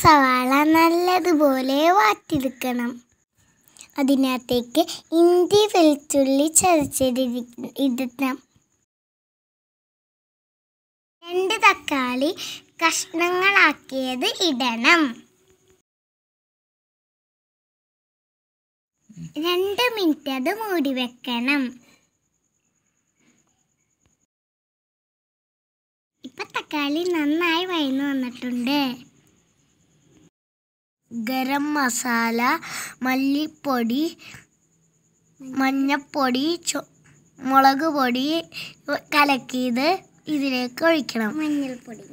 സവാള നല്ലതുപോലെ വാട്ടിയെടുക്കണം അതിനകത്തേക്ക് ഇഞ്ചി വെളുത്തുള്ളി ചതച്ചത് ഇടണം രണ്ട് തക്കാളി കഷ്ണങ്ങളാക്കിയത് ഇടണം രണ്ട് മിനിറ്റ് അത് മൂടി വെക്കണം ഇപ്പൊ തക്കാളി നന്നായി വഴന്നു വന്നിട്ടുണ്ട് ഗരം മസാല മല്ലിപ്പൊടി മഞ്ഞപ്പൊടി മുളക് പൊടി കലക്കിയത് ഇതിലേക്ക് ഒഴിക്കണം മഞ്ഞൾപ്പൊടി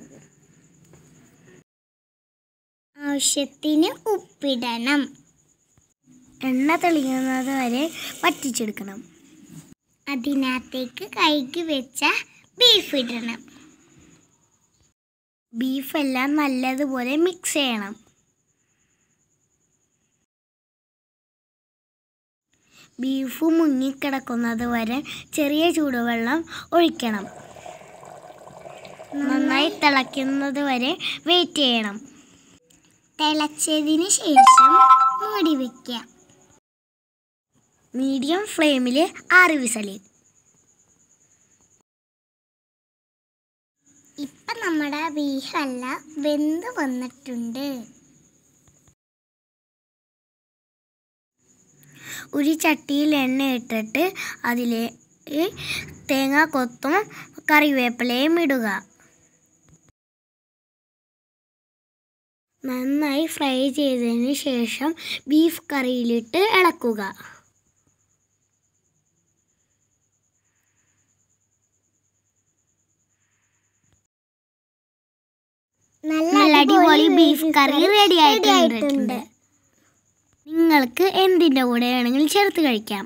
ആവശ്യത്തിന് ഉപ്പിടണം എണ്ണ തെളിയുന്നത് വരെ വറ്റിച്ചെടുക്കണം അതിനകത്തേക്ക് കൈക്ക് വെച്ച ബീഫ് ഇടണം ബീഫെല്ലാം നല്ലതുപോലെ മിക്സ് ചെയ്യണം ബീഫ് മുങ്ങിക്കിടക്കുന്നത് വരെ ചെറിയ ചൂടുവെള്ളം ഒഴിക്കണം നന്നായി തിളയ്ക്കുന്നത് വരെ വെയിറ്റ് ചെയ്യണം തിളച്ചതിന് ശേഷം മൂടി വയ്ക്കുക മീഡിയം ഫ്ലെയിമിൽ ആറ് വിസലി ഇപ്പം നമ്മുടെ ബീഫല്ല വെന്ത് വന്നിട്ടുണ്ട് ഒരു ചട്ടിയിൽ എണ്ണ ഇട്ടിട്ട് അതിലെ തേങ്ങ കൊത്തും കറിവേപ്പിലയും ഇടുക നന്നായി ഫ്രൈ ചെയ്തതിന് ശേഷം ബീഫ് കറിയിലിട്ട് ഇളക്കുക നല്ല അടിപൊളി ബീഫ് കറി റെഡി ആയിട്ടുണ്ട് നിങ്ങൾക്ക് എന്തിൻ്റെ കൂടെ വേണമെങ്കിലും ചേർത്ത് കഴിക്കാം